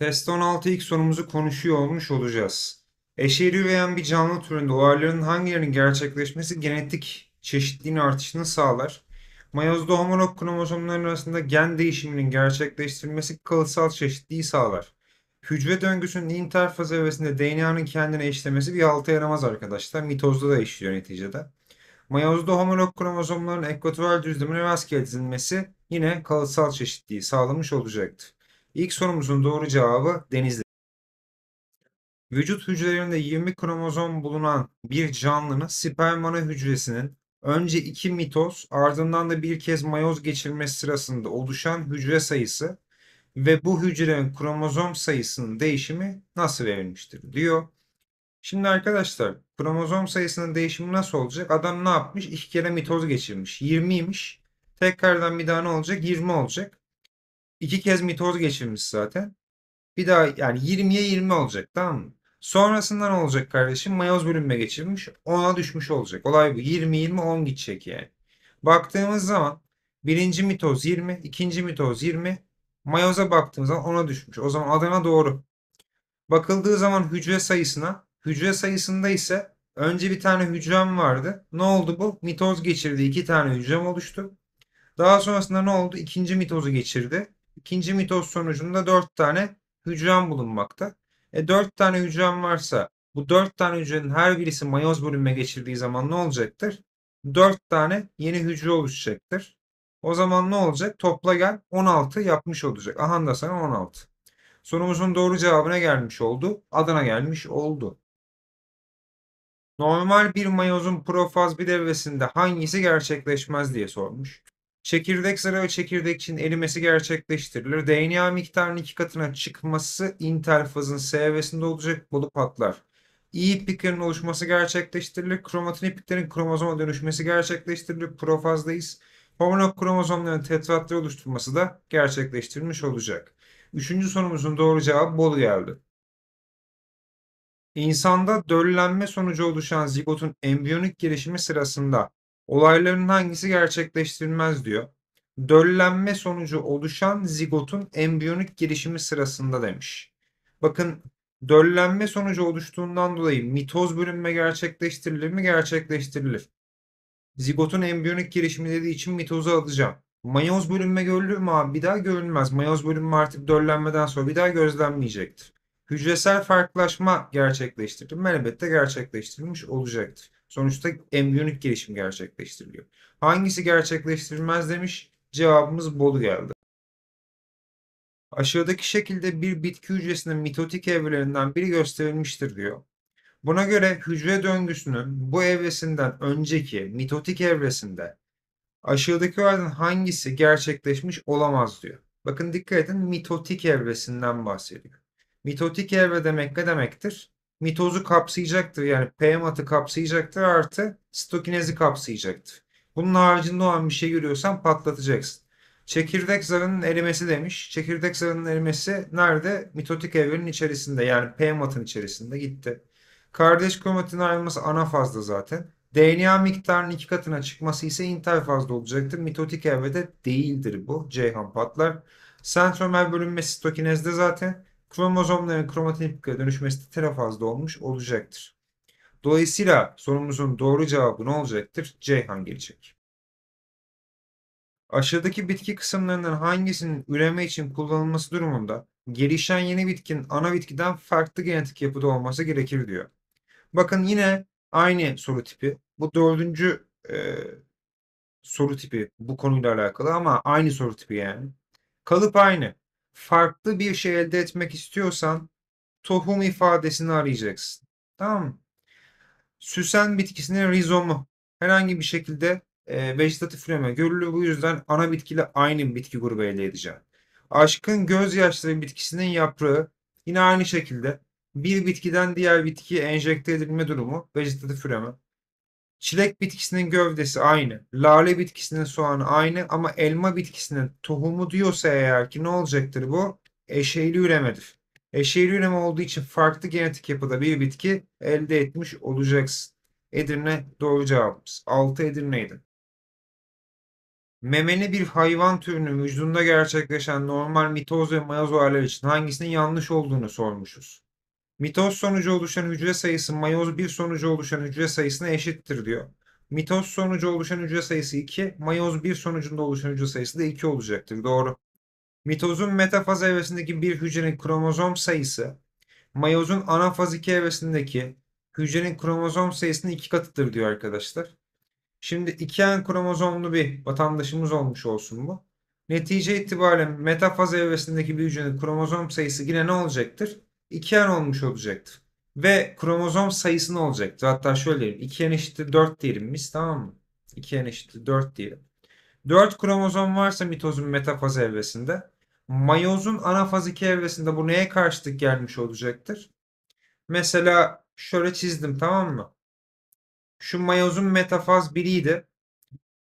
Test 16 ilk sorumuzu konuşuyor olmuş olacağız. Eşeği üreyen bir canlı türünde olayların hangilerinin gerçekleşmesi genetik çeşitliliğin artışını sağlar. Mayozda homolog kromozomların arasında gen değişiminin gerçekleştirilmesi kalıtsal çeşitliği sağlar. Hücre döngüsünün interfaz evresinde DNA'nın kendine eşlemesi bir halta yaramaz arkadaşlar. Mitozda da eşliyor neticede. Mayozda homolog kromozomların ekvatoral düzlemine rastgele dizilmesi yine kalıtsal çeşitliği sağlamış olacaktı. İlk sorumuzun doğru cevabı denizli. Vücut hücrelerinde 20 kromozom bulunan bir canlının sperm ana hücresinin önce iki mitoz ardından da bir kez mayoz geçirmesi sırasında oluşan hücre sayısı ve bu hücrenin kromozom sayısının değişimi nasıl verilmiştir diyor. Şimdi arkadaşlar kromozom sayısının değişimi nasıl olacak? Adam ne yapmış? İki kere mitoz geçirmiş. 20'ymiş. Tekrardan bir daha ne olacak? 20 olacak. İki kez mitoz geçirmiş zaten. Bir daha yani 20'ye 20 olacak tamam mı? Sonrasında ne olacak kardeşim? Mayoz bölünme geçirmiş. 10'a düşmüş olacak. Olay bu. 20-20-10 gidecek yani. Baktığımız zaman birinci mitoz 20, ikinci mitoz 20. Mayoza baktığımız zaman 10'a düşmüş. O zaman adına doğru. Bakıldığı zaman hücre sayısına, hücre sayısında ise önce bir tane hücrem vardı. Ne oldu bu? Mitoz geçirdi. iki tane hücrem oluştu. Daha sonrasında ne oldu? İkinci mitozu geçirdi. İkinci mitoz sonucunda dört tane hücren bulunmakta. E dört tane hücren varsa bu dört tane hücrenin her birisi mayoz bölünme geçirdiği zaman ne olacaktır? Dört tane yeni hücre oluşacaktır. O zaman ne olacak? Topla gel 16 yapmış olacak. Aha da sana 16. Sorumuzun doğru cevabına gelmiş oldu. Adına gelmiş oldu. Normal bir mayozun profaz bir devresinde hangisi gerçekleşmez diye sormuş. Çekirdek zarı ve çekirdek için erimesi gerçekleştirilir. DNA miktarının iki katına çıkması intel fazın seviyesinde olacak Bolu patlar. İyi pikerin oluşması gerçekleştirilir. Kromatin ipliklerin kromozoma dönüşmesi gerçekleştirilir. Profazdayız. Hormonal kromozomların tetratları oluşturması da gerçekleştirilmiş olacak. Üçüncü sorumuzun doğru cevabı Bolu geldi. İnsanda döllenme sonucu oluşan zigotun embriyonik gelişimi sırasında Olayların hangisi gerçekleştirilmez diyor. Döllenme sonucu oluşan zigotun embriyonik gelişimi sırasında demiş. Bakın döllenme sonucu oluştuğundan dolayı mitoz bölünme gerçekleştirilir mi? Gerçekleştirilir. Zigotun embriyonik gelişimi dediği için mitozu alacağım. Mayoz bölünme görülür mü abi? Bir daha görülmez. Mayoz bölünme artık döllenmeden sonra bir daha gözlenmeyecektir. Hücresel farklılaşma gerçekleştirilme elbette gerçekleştirilmiş olacaktır. Sonuçta embriyonik gelişim gerçekleştiriliyor. Hangisi gerçekleştirilmez demiş? Cevabımız Bolu geldi. Aşağıdaki şekilde bir bitki hücresinin mitotik evrelerinden biri gösterilmiştir diyor. Buna göre hücre döngüsünün bu evresinden önceki mitotik evresinde aşağıdaki halden hangisi gerçekleşmiş olamaz diyor. Bakın dikkat edin mitotik evresinden bahsediyor. Mitotik evre demek ne demektir? mitozu kapsayacaktır. Yani PMAT'ı kapsayacaktır artı stokinezi kapsayacaktır. Bunun haricinde olan bir şey görüyorsan patlatacaksın. Çekirdek zarının erimesi demiş. Çekirdek zarının erimesi nerede? Mitotik evrenin içerisinde yani PMAT'ın içerisinde gitti. Kardeş kromatin ayrılması ana fazda zaten. DNA miktarının iki katına çıkması ise interfazda olacaktır. Mitotik evrede değildir bu. Ceyhan patlar. Sentromer bölünmesi stokinezde zaten kromozomların kromatinipike dönüşmesi de terafazda olmuş olacaktır. Dolayısıyla sorumuzun doğru cevabı ne olacaktır? Ceyhan gelecek. Aşağıdaki bitki kısımlarından hangisinin üreme için kullanılması durumunda gelişen yeni bitkinin ana bitkiden farklı genetik yapıda olması gerekir diyor. Bakın yine aynı soru tipi. Bu dördüncü e, soru tipi bu konuyla alakalı ama aynı soru tipi yani. Kalıp aynı farklı bir şey elde etmek istiyorsan tohum ifadesini arayacaksın. Tamam mı? Süsen bitkisinin rizomu herhangi bir şekilde e, vejetatif üreme görülüyor, Bu yüzden ana bitkiyle aynı bitki grubu elde edeceğim. Aşkın gözyaşları bitkisinin yaprağı yine aynı şekilde bir bitkiden diğer bitkiye enjekte edilme durumu vejetatif üreme. Çilek bitkisinin gövdesi aynı. Lale bitkisinin soğanı aynı ama elma bitkisinin tohumu diyorsa eğer ki ne olacaktır bu? Eşeyli üremedir. Eşeyli üreme olduğu için farklı genetik yapıda bir bitki elde etmiş olacaksın. Edirne doğru cevabımız. 6 Edirne'ydi. Memeli bir hayvan türünün vücudunda gerçekleşen normal mitoz ve mayoz olaylar için hangisinin yanlış olduğunu sormuşuz. Mitoz sonucu oluşan hücre sayısı mayoz 1 sonucu oluşan hücre sayısına eşittir diyor. Mitoz sonucu oluşan hücre sayısı 2, mayoz 1 sonucunda oluşan hücre sayısı da 2 olacaktır. Doğru. Mitozun metafaz evresindeki bir hücrenin kromozom sayısı, mayozun anafaz 2 evresindeki hücrenin kromozom sayısının 2 katıdır diyor arkadaşlar. Şimdi 2N kromozomlu bir vatandaşımız olmuş olsun bu. Netice itibariyle metafaz evresindeki bir hücrenin kromozom sayısı yine ne olacaktır? 2n olmuş olacaktı. Ve kromozom sayısı ne olacaktı? Hatta şöyle diyelim. 2n eşittir 4 diyelim biz tamam mı? 2n eşittir 4 diyelim. 4 kromozom varsa mitozun metafaz evresinde. Mayozun anafaz 2 evresinde bu neye karşılık gelmiş olacaktır? Mesela şöyle çizdim tamam mı? Şu mayozun metafaz 1'iydi.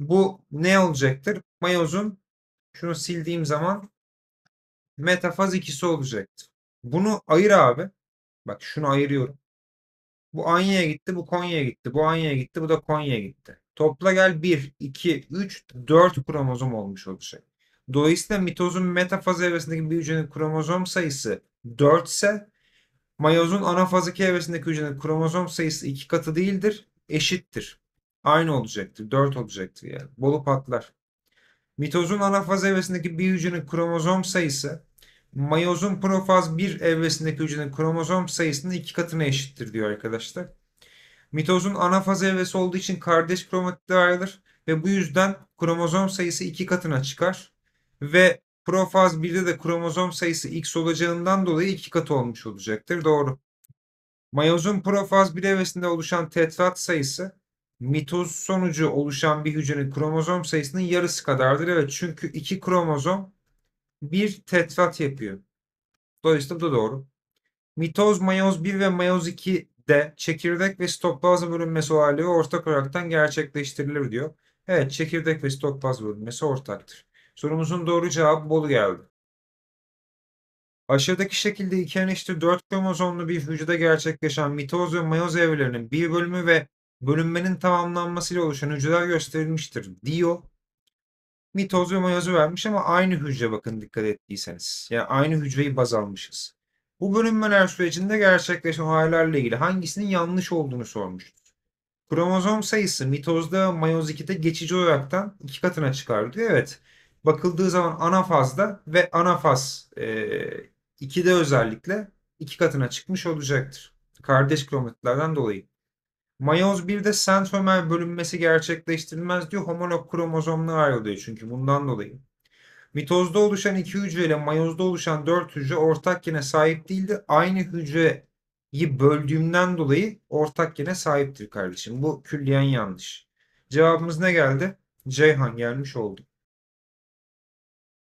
Bu ne olacaktır? Mayozun şunu sildiğim zaman metafaz ikisi olacaktır. Bunu ayır abi. Bak şunu ayırıyorum. Bu Anya'ya gitti, bu Konya'ya gitti, bu Anya'ya gitti, bu da Konya'ya gitti. Topla gel 1, 2, 3, 4 kromozom olmuş olacak. Dolayısıyla mitozun metafaz evresindeki bir hücrenin kromozom sayısı 4 ise mayozun anafazaki evresindeki hücrenin kromozom sayısı 2 katı değildir, eşittir. Aynı olacaktır, 4 olacaktır yani. Bolu patlar. Mitozun anafaz evresindeki bir hücrenin kromozom sayısı mayozun profaz 1 evresindeki hücrenin kromozom sayısının iki katına eşittir diyor arkadaşlar. Mitozun anafaz evresi olduğu için kardeş kromatitler ayrılır ve bu yüzden kromozom sayısı iki katına çıkar ve profaz 1'de de kromozom sayısı x olacağından dolayı iki katı olmuş olacaktır. Doğru. Mayozun profaz 1 evresinde oluşan tetrat sayısı mitoz sonucu oluşan bir hücrenin kromozom sayısının yarısı kadardır. Evet çünkü iki kromozom bir tetrat yapıyor. Dolayısıyla bu da doğru. Mitoz, mayoz 1 ve mayoz 2 de çekirdek ve stoplazma bölünmesi olaylığı ortak olaraktan gerçekleştirilir diyor. Evet çekirdek ve stoplazma bölünmesi ortaktır. Sorumuzun doğru cevabı Bolu geldi. Aşağıdaki şekilde iki eşittir 4 kromozomlu bir hücrede gerçekleşen mitoz ve mayoz evrelerinin bir bölümü ve bölünmenin tamamlanmasıyla oluşan hücreler gösterilmiştir diyor mitoz ve mayozu vermiş ama aynı hücre bakın dikkat ettiyseniz. Yani aynı hücreyi baz almışız. Bu bölünmeler sürecinde gerçekleşen olaylarla ilgili hangisinin yanlış olduğunu sormuştur. Kromozom sayısı mitozda mayoz 2'de geçici olaraktan iki katına çıkar diyor. Evet bakıldığı zaman anafazda ve anafaz e, 2'de özellikle iki katına çıkmış olacaktır. Kardeş kromatitlerden dolayı. Mayoz 1'de sentromer bölünmesi gerçekleştirilmez diyor. Homolog kromozomlar ayrılıyor çünkü bundan dolayı. Mitozda oluşan iki hücre ile mayozda oluşan dört hücre ortak gene sahip değildir. Aynı hücreyi böldüğümden dolayı ortak gene sahiptir kardeşim. Bu külliyen yanlış. Cevabımız ne geldi? Ceyhan gelmiş oldu.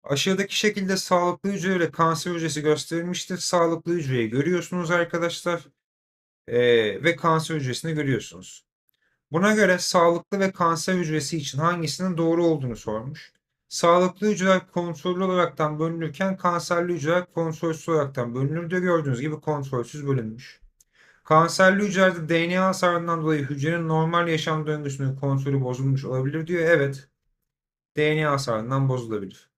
Aşağıdaki şekilde sağlıklı hücre ile kanser hücresi gösterilmiştir. Sağlıklı hücreyi görüyorsunuz arkadaşlar e, ve kanser hücresini görüyorsunuz. Buna göre sağlıklı ve kanser hücresi için hangisinin doğru olduğunu sormuş. Sağlıklı hücreler kontrollü olaraktan bölünürken kanserli hücreler kontrolsüz olaraktan bölünür gördüğünüz gibi kontrolsüz bölünmüş. Kanserli hücrelerde DNA hasarından dolayı hücrenin normal yaşam döngüsünün kontrolü bozulmuş olabilir diyor. Evet. DNA hasarından bozulabilir.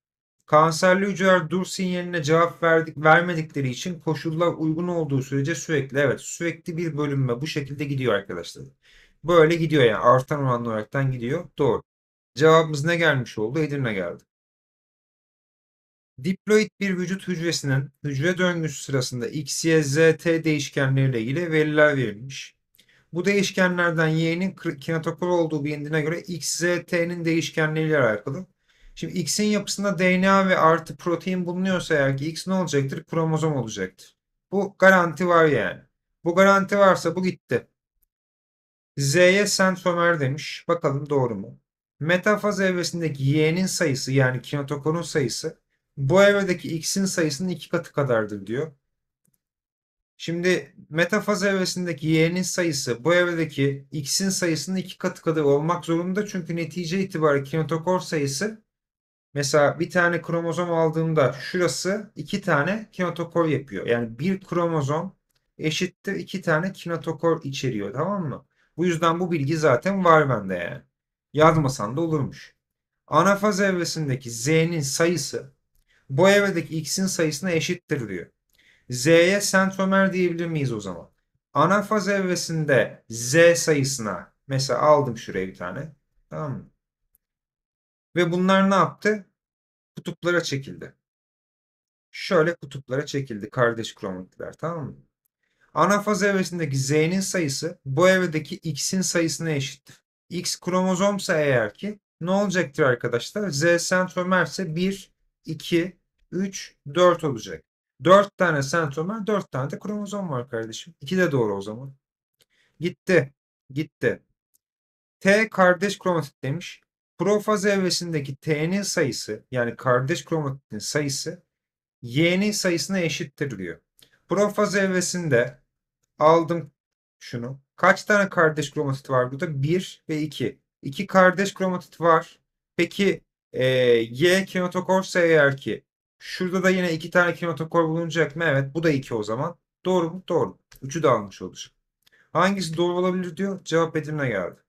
Kanserli hücreler dur sinyaline cevap verdik, vermedikleri için koşullar uygun olduğu sürece sürekli evet sürekli bir bölünme bu şekilde gidiyor arkadaşlar. Böyle gidiyor yani artan oranlı olaraktan gidiyor. Doğru. Cevabımız ne gelmiş oldu? Edirne geldi. Diploid bir vücut hücresinin hücre döngüsü sırasında X, Y, Z, T değişkenleriyle ilgili veriler verilmiş. Bu değişkenlerden Y'nin kinetokor olduğu bildiğine göre X, Z, T'nin değişkenleriyle alakalı Şimdi X'in yapısında DNA ve artı protein bulunuyorsa eğer ki X ne olacaktır? Kromozom olacaktır. Bu garanti var yani. Bu garanti varsa bu gitti. Z'ye sensomer demiş. Bakalım doğru mu? Metafaz evresindeki Y'nin sayısı yani kinetokorun sayısı bu evredeki X'in sayısının iki katı kadardır diyor. Şimdi metafaz evresindeki y'nin sayısı bu evredeki x'in sayısının iki katı kadar olmak zorunda çünkü netice itibariyle kinetokor sayısı Mesela bir tane kromozom aldığımda şurası iki tane kinetokor yapıyor. Yani bir kromozom eşittir iki tane kinetokor içeriyor tamam mı? Bu yüzden bu bilgi zaten var bende yani. Yazmasan da olurmuş. Anafaz evresindeki Z'nin sayısı bu evredeki X'in sayısına eşittir diyor. Z'ye sentromer diyebilir miyiz o zaman? Anafaz evresinde Z sayısına mesela aldım şuraya bir tane. Tamam mı? Ve bunlar ne yaptı? Kutuplara çekildi. Şöyle kutuplara çekildi kardeş kromatikler tamam mı? Ana faz evresindeki Z'nin sayısı bu evredeki X'in sayısına eşittir. X kromozomsa eğer ki ne olacaktır arkadaşlar? Z sentromerse 1, 2, 3, 4 olacak. 4 tane sentromer, 4 tane de kromozom var kardeşim. 2 de doğru o zaman. Gitti. Gitti. T kardeş kromatit demiş. Profaz evresindeki T'nin sayısı yani kardeş kromatitin sayısı Y'nin sayısına eşittir diyor. Profaz evresinde aldım şunu. Kaç tane kardeş kromatit var burada? 1 ve 2. 2 kardeş kromatit var. Peki e, Y kinetokorsa eğer ki şurada da yine 2 tane kinetokor bulunacak mı? Evet bu da 2 o zaman. Doğru mu? Doğru. 3'ü de almış olacak. Hangisi doğru olabilir diyor. Cevap betimine geldi.